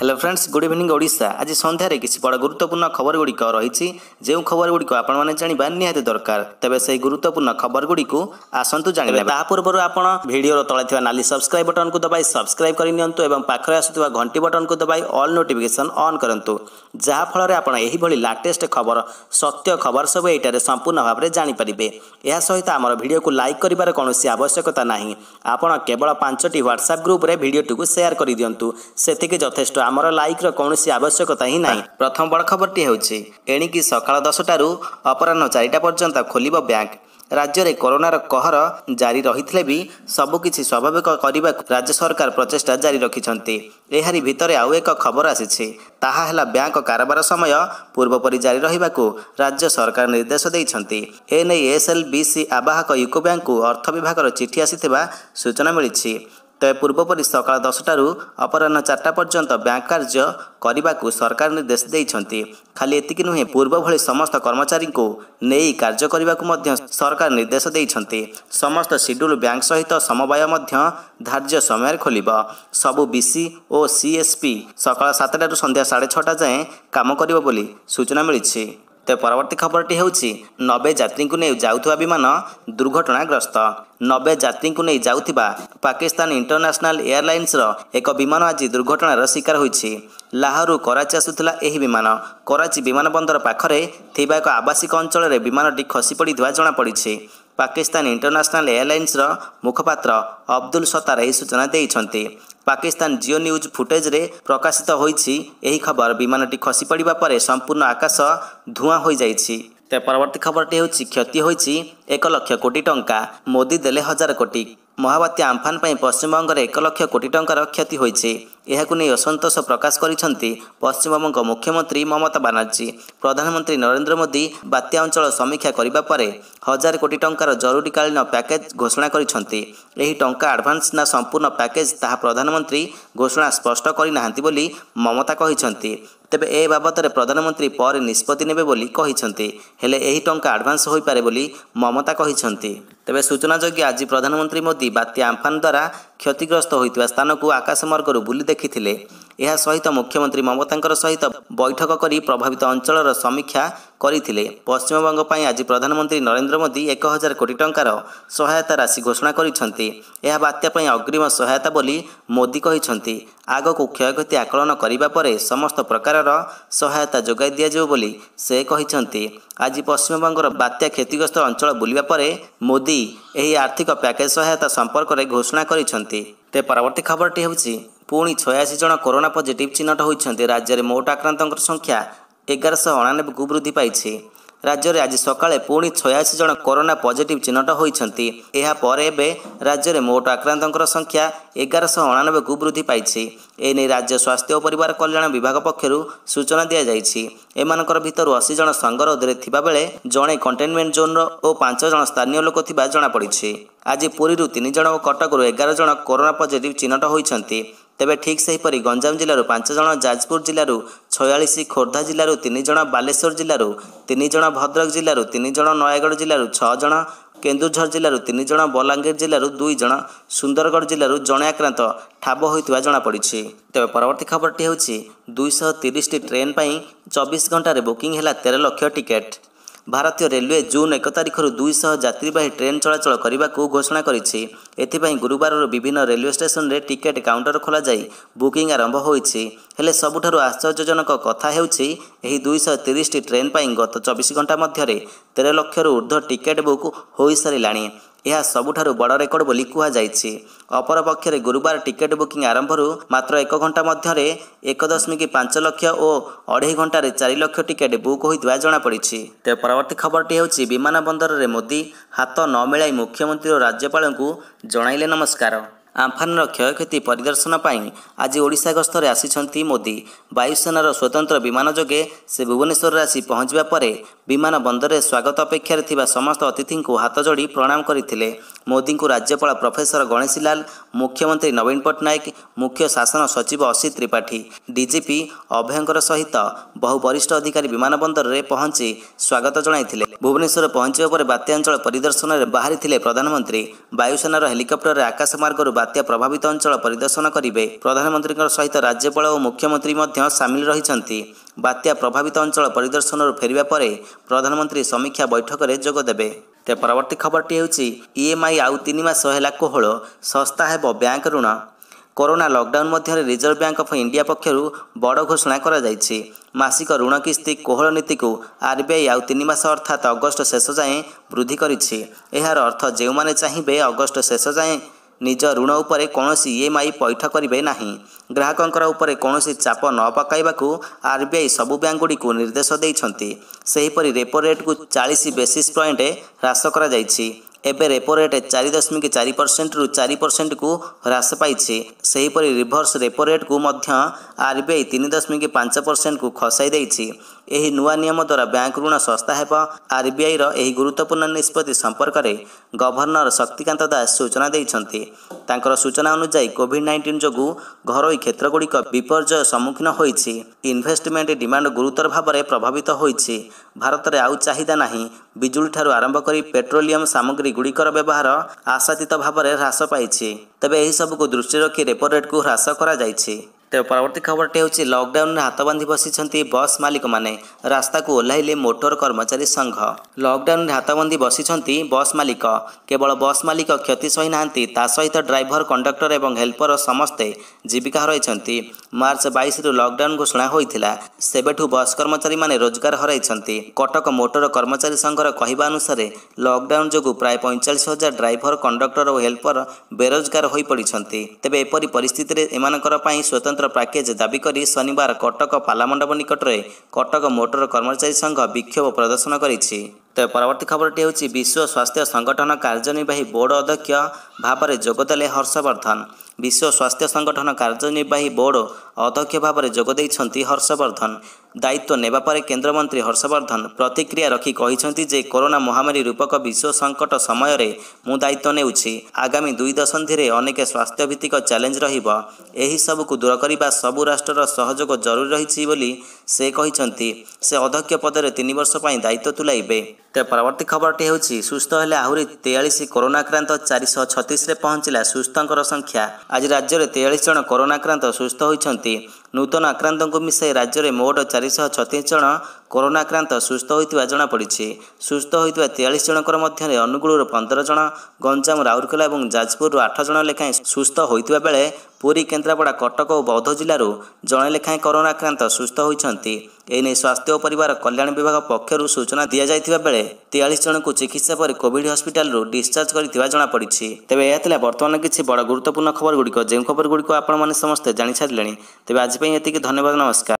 hello friends good evening Odisha ଆଜି ସନ୍ଧ୍ୟାରେ କିଛି ବଡ଼ ଗୁରୁତ୍ୱପୂର୍ଣ୍ଣ ଖବରଗୁଡ଼ିକ ରହିଛି ଯେଉଁ ଖବରଗୁଡ଼ିକ ଆପଣମାନେ ଜାଣିବା ନିହାତି ଦରକାର ତେବେ ସେହି ଗୁରୁତ୍ୱପୂର୍ଣ୍ଣ ଖବରଗୁଡ଼ିକୁ ଆସନ୍ତୁ ଜାଣିବେ ତାହା ପୂର୍ବରୁ ଆପଣ ଭିଡ଼ିଓର ତଳେ ଥିବା ନାଲି ସବସ୍କ୍ରାଇବ୍ ବଟନ୍କୁ ଦବାଇ ସବସ୍କ୍ରାଇବ୍ କରିନିଅନ୍ତୁ ଏବଂ ପାଖରେ ଆସୁଥିବା ଘଣ୍ଟି ବଟନ୍କୁ ଦବାଇ ଅଲ୍ ନୋଟିଫିକେସନ୍ ଅନ୍ କରନ୍ତୁ ଯାହାଫଳରେ ଆପଣ ଏହିଭଳି ଲାଟେଷ୍ଟ ଖବର ସତ୍ୟ ଖବର ସବୁ ଏଇଟାରେ ସମ୍ପୂର୍ଣ୍ଣ ଭାବରେ ଜାଣିପାରିବେ ଏହା ସହିତ ଆମର ଭିଡ଼ିଓକୁ ଲାଇକ୍ କରିବାର କୌଣସି ଆବଶ୍ୟକତା ନାହିଁ ଆପଣ କେବଳ ପାଞ୍ଚଟି ହ୍ୱାଟ୍ସଆପ୍ ଗ୍ରୁପ୍ରେ ଭିଡ଼ିଓଟିକୁ ସେୟାର କରିଦିଅନ୍ତୁ ସେତିକି ଯଥେଷ୍ଟ ଆମର ଲାଇକ୍ର କୌଣସି ଆବଶ୍ୟକତା ହିଁ ନାହିଁ ପ୍ରଥମ ବଡ଼ ଖବରଟି ହେଉଛି ଏଣିକି ସକାଳ ଦଶଟାରୁ ଅପରାହ୍ନ ଚାରିଟା ପର୍ଯ୍ୟନ୍ତ ଖୋଲିବ ବ୍ୟାଙ୍କ ରାଜ୍ୟରେ କରୋନାର କହର ଜାରି ରହିଥିଲେ ବି ସବୁକିଛି ସ୍ୱାଭାବିକ କରିବାକୁ ରାଜ୍ୟ ସରକାର ପ୍ରଚେଷ୍ଟା ଜାରି ରଖିଛନ୍ତି ଏହାରି ଭିତରେ ଆଉ ଏକ ଖବର ଆସିଛି ତାହା ହେଲା ବ୍ୟାଙ୍କ କାରବାର ସମୟ ପୂର୍ବପରି ଜାରି ରହିବାକୁ ରାଜ୍ୟ ସରକାର ନିର୍ଦ୍ଦେଶ ଦେଇଛନ୍ତି ଏନେଇ ଏସ୍ଏଲ୍ ବି ସି ଆବାହକ ୟୁକୋ ବ୍ୟାଙ୍କକୁ ଅର୍ଥ ବିଭାଗର ଚିଠି ଆସିଥିବା ସୂଚନା ମିଳିଛି ତେବେ ପୂର୍ବପରି ସକାଳ ଦଶଟାରୁ ଅପରାହ୍ନ ଚାରିଟା ପର୍ଯ୍ୟନ୍ତ ବ୍ୟାଙ୍କ କାର୍ଯ୍ୟ କରିବାକୁ ସରକାର ନିର୍ଦ୍ଦେଶ ଦେଇଛନ୍ତି ଖାଲି ଏତିକି ନୁହେଁ ପୂର୍ବ ଭଳି ସମସ୍ତ କର୍ମଚାରୀଙ୍କୁ ନେଇ କାର୍ଯ୍ୟ କରିବାକୁ ମଧ୍ୟ ସରକାର ନିର୍ଦ୍ଦେଶ ଦେଇଛନ୍ତି ସମସ୍ତ ସିଡ୍ୟୁଲ୍ ବ୍ୟାଙ୍କ ସହିତ ସମବାୟ ମଧ୍ୟ ଧାର୍ଯ୍ୟ ସମୟରେ ଖୋଲିବ ସବୁ ବିସି ଓ ସିଏସ୍ପି ସକାଳ ସାତଟାରୁ ସନ୍ଧ୍ୟା ସାଢ଼େ ଛଅଟା ଯାଏଁ କାମ କରିବ ବୋଲି ସୂଚନା ମିଳିଛି ତେବେ ପରବର୍ତ୍ତୀ ଖବରଟି ହେଉଛି ନବେ ଯାତ୍ରୀଙ୍କୁ ନେଇ ଯାଉଥିବା ବିମାନ ଦୁର୍ଘଟଣାଗ୍ରସ୍ତ ନବେ ଯାତ୍ରୀଙ୍କୁ ନେଇ ଯାଉଥିବା ପାକିସ୍ତାନ ଇଣ୍ଟରନ୍ୟାସନାଲ ଏୟାରଲାଇନ୍ସର ଏକ ବିମାନ ଆଜି ଦୁର୍ଘଟଣାର ଶିକାର ହୋଇଛି ଲାହୋରୁ କରାଚି ଆସୁଥିଲା ଏହି ବିମାନ କରାଚି ବିମାନ ବନ୍ଦର ପାଖରେ ଥିବା ଏକ ଆବାସିକ ଅଞ୍ଚଳରେ ବିମାନଟି ଖସି ପଡ଼ିଥିବା ଜଣାପଡ଼ିଛି ପାକିସ୍ତାନ ଇଣ୍ଟରନ୍ୟାସନାଲ ଏୟାରଲାଇନ୍ସର ମୁଖପାତ୍ର ଅବଦୁଲ ସତାର ଏହି ସୂଚନା ଦେଇଛନ୍ତି ପାକିସ୍ତାନ ଜିଓ ନ୍ୟୁଜ୍ ଫୁଟେଜ୍ରେ ପ୍ରକାଶିତ ହୋଇଛି ଏହି ଖବର ବିମାନଟି ଖସିପଡ଼ିବା ପରେ ସମ୍ପୂର୍ଣ୍ଣ ଆକାଶ ଧୂଆଁ ହୋଇଯାଇଛି ତେବେ ପରବର୍ତ୍ତୀ ଖବରଟି ହେଉଛି କ୍ଷତି ହୋଇଛି ଏକ ଲକ୍ଷ କୋଟି ଟଙ୍କା ମୋଦି ଦେଲେ ହଜାର କୋଟି ମହାବାତ୍ୟା ଆମ୍ଫାନ ପାଇଁ ପଶ୍ଚିମବଙ୍ଗରେ ଏକ ଲକ୍ଷ କୋଟି ଟଙ୍କାର କ୍ଷତି ହୋଇଛି ଏହାକୁ ନେଇ ଅସନ୍ତୋଷ ପ୍ରକାଶ କରିଛନ୍ତି ପଶ୍ଚିମବଙ୍ଗ ମୁଖ୍ୟମନ୍ତ୍ରୀ ମମତା ବାନାର୍ଜୀ ପ୍ରଧାନମନ୍ତ୍ରୀ ନରେନ୍ଦ୍ର ମୋଦି ବାତ୍ୟା ଅଞ୍ଚଳ ସମୀକ୍ଷା କରିବା ପରେ ହଜାର କୋଟି ଟଙ୍କାର ଜରୁରୀକାଳୀନ ପ୍ୟାକେଜ ଘୋଷଣା କରିଛନ୍ତି ଏହି ଟଙ୍କା ଆଡ଼ଭାନ୍ସ ନା ସମ୍ପୂର୍ଣ୍ଣ ପ୍ୟାକେଜ ତାହା ପ୍ରଧାନମନ୍ତ୍ରୀ ଘୋଷଣା ସ୍ପଷ୍ଟ କରିନାହାନ୍ତି ବୋଲି ମମତା କହିଛନ୍ତି ତେବେ ଏ ବାବଦରେ ପ୍ରଧାନମନ୍ତ୍ରୀ ପରେ ନିଷ୍ପତ୍ତି ନେବେ ବୋଲି କହିଛନ୍ତି ହେଲେ ଏହି ଟଙ୍କା ଆଡ଼ଭାନ୍ସ ହୋଇପାରେ ବୋଲି ମମତା କହିଛନ୍ତି ତେବେ ସୂଚନାଯୋଗ୍ୟ ଆଜି ପ୍ରଧାନମନ୍ତ୍ରୀ ମୋଦି ବାତ୍ୟା ଆମ୍ଫାନ ଦ୍ୱାରା କ୍ଷତିଗ୍ରସ୍ତ ହୋଇଥିବା ସ୍ଥାନକୁ ଆକାଶମାର୍ଗରୁ ବୁଲି ଦେଖିଥିଲେ ଏହା ସହିତ ମୁଖ୍ୟମନ୍ତ୍ରୀ ମମତାଙ୍କର ସହିତ ବୈଠକ କରି ପ୍ରଭାବିତ ଅଞ୍ଚଳର ସମୀକ୍ଷା କରିଥିଲେ ପଶ୍ଚିମବଙ୍ଗ ପାଇଁ ଆଜି ପ୍ରଧାନମନ୍ତ୍ରୀ ନରେନ୍ଦ୍ର ମୋଦି ଏକ ହଜାର କୋଟି ଟଙ୍କାର ସହାୟତା ରାଶି ଘୋଷଣା କରିଛନ୍ତି ଏହା ବାତ୍ୟା ପାଇଁ ଅଗ୍ରିମ ସହାୟତା ବୋଲି ମୋଦି କହିଛନ୍ତି ଆଗକୁ କ୍ଷୟକ୍ଷତି ଆକଳନ କରିବା ପରେ ସମସ୍ତ ପ୍ରକାରର ସହାୟତା ଯୋଗାଇ ଦିଆଯିବ ବୋଲି ସେ କହିଛନ୍ତି ଆଜି ପଶ୍ଚିମବଙ୍ଗର ବାତ୍ୟା କ୍ଷତିଗ୍ରସ୍ତ ଅଞ୍ଚଳ ବୁଲିବା ପରେ ମୋଦି ଏହି ଆର୍ଥିକ ପ୍ୟାକେଜ୍ ସହାୟତା ସମ୍ପର୍କରେ ଘୋଷଣା କରିଛନ୍ତି ତେବେ ପରବର୍ତ୍ତୀ ଖବରଟି ହେଉଛି ପୁଣି ଛୟାଅଶୀ ଜଣ କରୋନା ପଜିଟିଭ୍ ଚିହ୍ନଟ ହୋଇଛନ୍ତି ରାଜ୍ୟରେ ମୋଟ ଆକ୍ରାନ୍ତଙ୍କ ସଂଖ୍ୟା ଏଗାରଶହ ଅଣାନବେକୁ ବୃଦ୍ଧି ପାଇଛି ରାଜ୍ୟରେ ଆଜି ସକାଳେ ପୁଣି ଛୟାଅଶୀ ଜଣ କରୋନା ପଜିଟିଭ୍ ଚିହ୍ନଟ ହୋଇଛନ୍ତି ଏହାପରେ ଏବେ ରାଜ୍ୟରେ ମୋଟ ଆକ୍ରାନ୍ତଙ୍କର ସଂଖ୍ୟା ଏଗାରଶହ ଅଣାନବେକୁ ବୃଦ୍ଧି ପାଇଛି ଏନେଇ ରାଜ୍ୟ ସ୍ୱାସ୍ଥ୍ୟ ଓ ପରିବାର କଲ୍ୟାଣ ବିଭାଗ ପକ୍ଷରୁ ସୂଚନା ଦିଆଯାଇଛି ଏମାନଙ୍କର ଭିତରୁ ଅଶୀ ଜଣ ସଂଗରୋଧରେ ଥିବାବେଳେ ଜଣେ କଣ୍ଟେନମେଣ୍ଟ ଜୋନ୍ର ଓ ପାଞ୍ଚ ଜଣ ସ୍ଥାନୀୟ ଲୋକ ଥିବା ଜଣାପଡ଼ିଛି ଆଜି ପୁରୀରୁ ତିନି ଜଣ ଓ କଟକରୁ ଏଗାର ଜଣ କରୋନା ପଜିଟିଭ୍ ଚିହ୍ନଟ ହୋଇଛନ୍ତି ତେବେ ଠିକ୍ ସେହିପରି ଗଞ୍ଜାମ ଜିଲ୍ଲାରୁ ପାଞ୍ଚ ଜଣ ଯାଜପୁର ଜିଲ୍ଲାରୁ ଛୟାଳିଶ ଖୋର୍ଦ୍ଧା ଜିଲ୍ଲାରୁ ତିନି ଜଣ ବାଲେଶ୍ୱର ଜିଲ୍ଲାରୁ ତିନି ଜଣ ଭଦ୍ରକ ଜିଲ୍ଲାରୁ ତିନି ଜଣ ନୟାଗଡ଼ ଜିଲ୍ଲାରୁ ଛଅ ଜଣ କେନ୍ଦୁଝର ଜିଲ୍ଲାରୁ ତିନି ଜଣ ବଲାଙ୍ଗୀର ଜିଲ୍ଲାରୁ ଦୁଇ ଜଣ ସୁନ୍ଦରଗଡ଼ ଜିଲ୍ଲାରୁ ଜଣେ ଆକ୍ରାନ୍ତ ଠାବ ହୋଇଥିବା ଜଣାପଡ଼ିଛି ତେବେ ପରବର୍ତ୍ତୀ ଖବରଟି ହେଉଛି ଦୁଇଶହ ତିରିଶଟି ଟ୍ରେନ୍ ପାଇଁ ଚବିଶ ଘଣ୍ଟାରେ ବୁକିଂ ହେଲା ତେର ଲକ୍ଷ ଟିକେଟ୍ ଭାରତୀୟ ରେଲୱେ ଜୁନ୍ ଏକ ତାରିଖରୁ ଦୁଇଶହ ଯାତ୍ରୀବାହୀ ଟ୍ରେନ୍ ଚଳାଚଳ କରିବାକୁ ଘୋଷଣା କରିଛି ଏଥିପାଇଁ ଗୁରୁବାରରୁ ବିଭିନ୍ନ ରେଲୱେ ଷ୍ଟେସନରେ ଟିକେଟ୍ କାଉଣ୍ଟର ଖୋଲାଯାଇ ବୁକିଂ ଆରମ୍ଭ ହୋଇଛି ହେଲେ ସବୁଠାରୁ ଆଶ୍ଚର୍ଯ୍ୟଜନକ କଥା ହେଉଛି ଏହି ଦୁଇଶହ ତିରିଶଟି ଟ୍ରେନ୍ ପାଇଁ ଗତ ଚବିଶ ଘଣ୍ଟା ମଧ୍ୟରେ ତେର ଲକ୍ଷରୁ ଉର୍ଦ୍ଧ୍ୱ ଟିକେଟ୍ ବୁକ୍ ହୋଇସାରିଲାଣି ଏହା ସବୁଠାରୁ ବଡ଼ ରେକର୍ଡ ବୋଲି କୁହାଯାଇଛି ଅପରପକ୍ଷରେ ଗୁରୁବାର ଟିକେଟ୍ ବୁକିଂ ଆରମ୍ଭରୁ ମାତ୍ର ଏକ ଘଣ୍ଟା ମଧ୍ୟରେ ଏକ ଦଶମିକ ପାଞ୍ଚ ଲକ୍ଷ ଓ ଅଢ଼େଇ ଘଣ୍ଟାରେ ଚାରି ଲକ୍ଷ ଟିକେଟ୍ ବୁକ୍ ହୋଇଥିବା ଜଣାପଡ଼ିଛି ତେବେ ପରବର୍ତ୍ତୀ ଖବରଟି ହେଉଛି ବିମାନ ବନ୍ଦରରେ ମୋଦି ହାତ ନ ମିଳାଇ ମୁଖ୍ୟମନ୍ତ୍ରୀ ଓ ରାଜ୍ୟପାଳଙ୍କୁ ଜଣାଇଲେ ନମସ୍କାର ଆମ୍ଫାନର କ୍ଷୟକ୍ଷତି ପରିଦର୍ଶନ ପାଇଁ ଆଜି ଓଡ଼ିଶା ଗସ୍ତରେ ଆସିଛନ୍ତି ମୋଦି ବାୟୁସେନାର ସ୍ୱତନ୍ତ୍ର ବିମାନ ଯୋଗେ ସେ ଭୁବନେଶ୍ୱରରେ ଆସି ପହଞ୍ଚିବା ପରେ ବିମାନ ବନ୍ଦରରେ ସ୍ୱାଗତ ଅପେକ୍ଷାରେ ଥିବା ସମସ୍ତ ଅତିଥିଙ୍କୁ ହାତ ଯୋଡ଼ି ପ୍ରଣାମ କରିଥିଲେ ମୋଦିଙ୍କୁ ରାଜ୍ୟପାଳ ପ୍ରଫେସର ଗଣେଶୀ ଲାଲ ମୁଖ୍ୟମନ୍ତ୍ରୀ ନବୀନ ପଟ୍ଟନାୟକ ମୁଖ୍ୟ ଶାସନ ସଚିବ ଅସିତ ତ୍ରିପାଠୀ ଡିଜିପି ଅଭୟଙ୍କର ସହିତ ବହୁ ବରିଷ୍ଠ ଅଧିକାରୀ ବିମାନ ବନ୍ଦରରେ ପହଞ୍ଚି ସ୍ୱାଗତ ଜଣାଇଥିଲେ ଭୁବନେଶ୍ୱର ପହଞ୍ଚିବା ପରେ ବାତ୍ୟାଞ୍ଚଳ ପରିଦର୍ଶନରେ ବାହାରିଥିଲେ ପ୍ରଧାନମନ୍ତ୍ରୀ ବାୟୁସେନାର ହେଲିକପ୍ଟରରେ ଆକାଶମାର୍ଗରୁ ବାତ୍ୟା ପ୍ରଭାବିତ ଅଞ୍ଚଳ ପରିଦର୍ଶନ କରିବେ ପ୍ରଧାନମନ୍ତ୍ରୀଙ୍କ ସହିତ ରାଜ୍ୟପାଳ ଓ ମୁଖ୍ୟମନ୍ତ୍ରୀ ମଧ୍ୟ ସାମିଲ ରହିଛନ୍ତି ବାତ୍ୟା ପ୍ରଭାବିତ ଅଞ୍ଚଳ ପରିଦର୍ଶନରୁ ଫେରିବା ପରେ ପ୍ରଧାନମନ୍ତ୍ରୀ ସମୀକ୍ଷା ବୈଠକରେ ଯୋଗଦେବେ ତେବେ ପରବର୍ତ୍ତୀ ଖବରଟି ହେଉଛି ଇଏମ୍ଆଇ ଆଉ ତିନି ମାସ ହେଲା କୋହଳ ଶସ୍ତା ହେବ ବ୍ୟାଙ୍କ ଋଣ କରୋନା ଲକ୍ଡାଉନ୍ ମଧ୍ୟରେ ରିଜର୍ଭ ବ୍ୟାଙ୍କ ଅଫ୍ ଇଣ୍ଡିଆ ପକ୍ଷରୁ ବଡ଼ ଘୋଷଣା କରାଯାଇଛି ମାସିକ ଋଣ କିସ୍ତି କୋହଳ ନୀତିକୁ ଆର୍ବିଆଇ ଆଉ ତିନି ମାସ ଅର୍ଥାତ୍ ଅଗଷ୍ଟ ଶେଷ ଯାଏଁ ବୃଦ୍ଧି କରିଛି ଏହାର ଅର୍ଥ ଯେଉଁମାନେ ଚାହିଁବେ ଅଗଷ୍ଟ ଶେଷ ଯାଏଁ ନିଜ ଋଣ ଉପରେ କୌଣସି ଇଏମ୍ଆଇ e ପୈଠ କରିବେ ନାହିଁ ଗ୍ରାହକଙ୍କର ଉପରେ କୌଣସି ଚାପ ନ ପକାଇବାକୁ ଆର୍ବିଆଇ ସବୁ ବ୍ୟାଙ୍କଗୁଡ଼ିକୁ ନିର୍ଦ୍ଦେଶ ଦେଇଛନ୍ତି ସେହିପରି ରେପୋ ରେଟ୍କୁ ଚାଳିଶ ବେସିସ୍ ପଏଣ୍ଟ ହ୍ରାସ କରାଯାଇଛି ଏବେ ରେପୋ ରେଟ୍ ଚାରି ଦଶମିକ ଚାରି ପରସେଣ୍ଟରୁ ଚାରି ପରସେଣ୍ଟକୁ ହ୍ରାସ ପାଇଛି ସେହିପରି ରିଭର୍ସ ରେପୋ ରେଟ୍କୁ ମଧ୍ୟ ଆର୍ବିଆଇ ତିନି ଦଶମିକ ପାଞ୍ଚ ପରସେଣ୍ଟକୁ ଖସାଇ ଦେଇଛି ଏହି ନୂଆ ନିୟମ ଦ୍ୱାରା ବ୍ୟାଙ୍କ ଋଣ ଶସ୍ତା ହେବ ଆର୍ବିଆଇର ଏହି ଗୁରୁତ୍ୱପୂର୍ଣ୍ଣ ନିଷ୍ପତ୍ତି ସମ୍ପର୍କରେ ଗଭର୍ଣ୍ଣର ଶକ୍ତିକାନ୍ତ ଦାସ ସୂଚନା ଦେଇଛନ୍ତି ତାଙ୍କର ସୂଚନା ଅନୁଯାୟୀ କୋଭିଡ୍ ନାଇଣ୍ଟିନ୍ ଯୋଗୁଁ ଘରୋଇ କ୍ଷେତ୍ରଗୁଡ଼ିକ ବିପର୍ଯ୍ୟୟ ସମ୍ମୁଖୀନ ହୋଇଛି ଇନଭେଷ୍ଟମେଣ୍ଟ ଡିମାଣ୍ଡ ଗୁରୁତର ଭାବରେ ପ୍ରଭାବିତ ହୋଇଛି ଭାରତରେ ଆଉ ଚାହିଦା ନାହିଁ ବିଜୁଳିଠାରୁ ଆରମ୍ଭ କରି ପେଟ୍ରୋଲିୟମ ସାମଗ୍ରୀଗୁଡ଼ିକର ବ୍ୟବହାର ଆଶାତୀତ ଭାବରେ ହ୍ରାସ ପାଇଛି ତେବେ ଏହିସବୁକୁ ଦୃଷ୍ଟି ରଖି ରେପୋ ରେଟ୍କୁ ହ୍ରାସ କରାଯାଇଛି ତେବେ ପରବର୍ତ୍ତୀ ଖବରଟି ହେଉଛି ଲକଡାଉନରେ ହାତ ବାନ୍ଧି ବସିଛନ୍ତି ବସ୍ ମାଲିକମାନେ ରାସ୍ତାକୁ ଓହ୍ଲାଇଲେ ମୋଟର କର୍ମଚାରୀ ସଂଘ ଲକଡାଉନରେ ହାତ ବାନ୍ଧି ବସିଛନ୍ତି ବସ୍ ମାଲିକ କେବଳ ବସ୍ ମାଲିକ କ୍ଷତି ସହି ନାହାନ୍ତି ତା ସହିତ ଡ୍ରାଇଭର କଣ୍ଡକ୍ଟର ଏବଂ ହେଲ୍ପର ସମସ୍ତେ ଜୀବିକା ହରାଇଛନ୍ତି ମାର୍ଚ୍ଚ ବାଇଶରୁ ଲକଡାଉନ୍ ଘୋଷଣା ହୋଇଥିଲା ସେବେଠୁ ବସ୍ କର୍ମଚାରୀମାନେ ରୋଜଗାର ହରାଇଛନ୍ତି କଟକ ମୋଟର କର୍ମଚାରୀ ସଂଘର କହିବା ଅନୁସାରେ ଲକଡାଉନ୍ ଯୋଗୁଁ ପ୍ରାୟ ପଇଁଚାଳିଶ ହଜାର ଡ୍ରାଇଭର କଣ୍ଡକ୍ଟର ଓ ହେଲ୍ପର ବେରୋଜଗାର ହୋଇପଡ଼ିଛନ୍ତି ତେବେ ଏପରି ପରିସ୍ଥିତିରେ ଏମାନଙ୍କର ପାଇଁ ସ୍ୱତନ୍ତ୍ର ପ୍ୟାକେଜ୍ ଦାବି କରି ଶନିବାର କଟକ ପାଲାମଣ୍ଡପ ନିକଟରେ କଟକ ମୋଟର କର୍ମଚାରୀ ସଂଘ ବିକ୍ଷୋଭ ପ୍ରଦର୍ଶନ କରିଛି ତେବେ ପରବର୍ତ୍ତୀ ଖବରଟି ହେଉଛି ବିଶ୍ୱ ସ୍ୱାସ୍ଥ୍ୟ ସଂଗଠନ କାର୍ଯ୍ୟନିର୍ବାହୀ ବୋର୍ଡ ଅଧ୍ୟକ୍ଷ ଭାବରେ ଯୋଗଦେଲେ ହର୍ଷବର୍ଦ୍ଧନ ବିଶ୍ୱ ସ୍ୱାସ୍ଥ୍ୟ ସଂଗଠନ କାର୍ଯ୍ୟନିର୍ବାହୀ ବୋର୍ଡ ଅଧ୍ୟକ୍ଷ ଭାବରେ ଯୋଗ ଦେଇଛନ୍ତି ହର୍ଷବର୍ଦ୍ଧନ ଦାୟିତ୍ୱ ନେବା ପରେ କେନ୍ଦ୍ରମନ୍ତ୍ରୀ ହର୍ଷବର୍ଦ୍ଧନ ପ୍ରତିକ୍ରିୟା ରଖି କହିଛନ୍ତି ଯେ କରୋନା ମହାମାରୀ ରୂପକ ବିଶ୍ୱ ସଙ୍କଟ ସମୟରେ ମୁଁ ଦାୟିତ୍ୱ ନେଉଛି ଆଗାମୀ ଦୁଇ ଦଶନ୍ଧିରେ ଅନେକ ସ୍ୱାସ୍ଥ୍ୟଭିତ୍ତିକ ଚ୍ୟାଲେଞ୍ଜ ରହିବ ଏହିସବୁକୁ ଦୂର କରିବା ସବୁ ରାଷ୍ଟ୍ରର ସହଯୋଗ ଜରୁରୀ ରହିଛି ବୋଲି ସେ କହିଛନ୍ତି ସେ ଅଧ୍ୟକ୍ଷ ପଦରେ ତିନି ବର୍ଷ ପାଇଁ ଦାୟିତ୍ୱ ତୁଲାଇବେ ତେବେ ପରବର୍ତ୍ତୀ ଖବରଟି ହେଉଛି ସୁସ୍ଥ ହେଲେ ଆହୁରି ତେୟାଳିଶ କରୋନାକ୍ରାନ୍ତ ଚାରିଶହ ଛତିଶରେ ପହଞ୍ଚିଲା ସୁସ୍ଥଙ୍କର ସଂଖ୍ୟା ଆଜି ରାଜ୍ୟରେ ତେୟାଳିଶ ଜଣ କରୋନାକ୍ରାନ୍ତ ସୁସ୍ଥ ହୋଇଛନ୍ତି ନୂତନ ଆକ୍ରାନ୍ତଙ୍କୁ ମିଶାଇ ରାଜ୍ୟରେ ମୋଟ ଚାରିଶହ ଛତିଶ ଜଣ କରୋନା ଆକ୍ରାନ୍ତ ସୁସ୍ଥ ହୋଇଥିବା ଜଣାପଡ଼ିଛି ସୁସ୍ଥ ହୋଇଥିବା ତେୟାଳିଶ ଜଣଙ୍କର ମଧ୍ୟରେ ଅନୁଗୁଳର ପନ୍ଦର ଜଣ ଗଞ୍ଜାମ ରାଉରକେଲା ଏବଂ ଯାଜପୁରରୁ ଆଠ ଜଣ ଲେଖାଏଁ ସୁସ୍ଥ ହୋଇଥିବା ବେଳେ ପୁରୀ କେନ୍ଦ୍ରାପଡ଼ା କଟକ ଓ ବୌଦ୍ଧ ଜିଲ୍ଲାରୁ ଜଣେ ଲେଖାଏଁ କରୋନା ଆକ୍ରାନ୍ତ ସୁସ୍ଥ ହୋଇଛନ୍ତି ଏନେଇ ସ୍ୱାସ୍ଥ୍ୟ ଓ ପରିବାର କଲ୍ୟାଣ ବିଭାଗ ପକ୍ଷରୁ ସୂଚନା ଦିଆଯାଇଥିବା ବେଳେ ତେୟାଳିଶ ଜଣଙ୍କୁ ଚିକିତ୍ସା ପରେ କୋଭିଡ୍ ହସ୍ପିଟାଲରୁ ଡିସ୍ଚାର୍ଜ କରିଥିବା ଜଣାପଡ଼ିଛି ତେବେ ଏହା ଥିଲା ବର୍ତ୍ତମାନ କିଛି ବଡ଼ ଗୁରୁତ୍ୱପୂର୍ଣ୍ଣ ଖବରଗୁଡ଼ିକ ଯେଉଁ ଖବରଗୁଡ଼ିକ ଆପଣମାନେ ସମସ୍ତେ ଜାଣିସାରିଲେଣି ତେବେ ଆଜି ପାଇଁ ଏତିକି ଧନ୍ୟବାଦ ନମସ୍କାର